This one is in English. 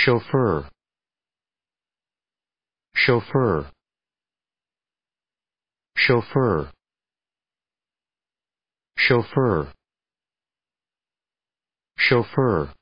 chauffeur chauffeur chauffeur chauffeur chauffeur